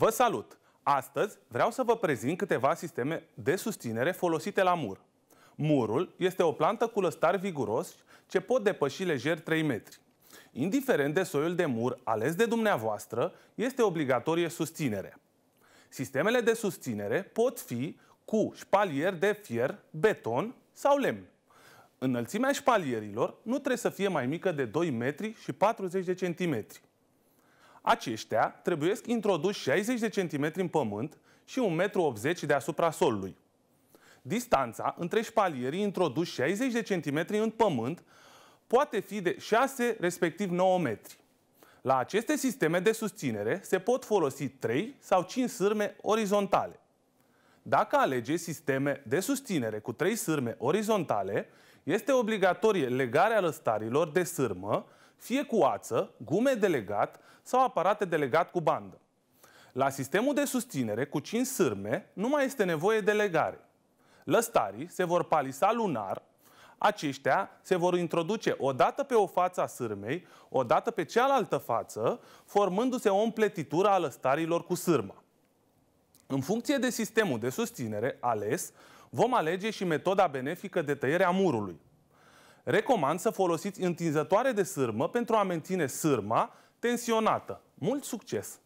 Vă salut! Astăzi vreau să vă prezint câteva sisteme de susținere folosite la mur. Murul este o plantă cu lăstar viguros ce pot depăși lejer 3 metri. Indiferent de soiul de mur ales de dumneavoastră, este obligatorie susținere. Sistemele de susținere pot fi cu șpalier de fier, beton sau lemn. Înălțimea șpalierilor nu trebuie să fie mai mică de 2 metri și 40 de centimetri. Aceștia trebuie introduși 60 de centimetri în pământ și 1,80 m deasupra solului. Distanța între șpalierii introduși 60 de centimetri în pământ poate fi de 6 respectiv 9 metri. La aceste sisteme de susținere se pot folosi 3 sau 5 sârme orizontale. Dacă alegeți sisteme de susținere cu 3 sârme orizontale, este obligatorie legarea lăstarilor de sârmă fie cu ață, gume de legat sau aparate de legat cu bandă. La sistemul de susținere cu 5 sârme nu mai este nevoie de legare. Lăstarii se vor palisa lunar, aceștia se vor introduce odată pe o față a sârmei, odată pe cealaltă față, formându-se o împletitură a lăstarilor cu sârma. În funcție de sistemul de susținere ales, vom alege și metoda benefică de tăiere a murului. Recomand să folosiți întinzătoare de sârmă pentru a menține sârma tensionată. Mult succes!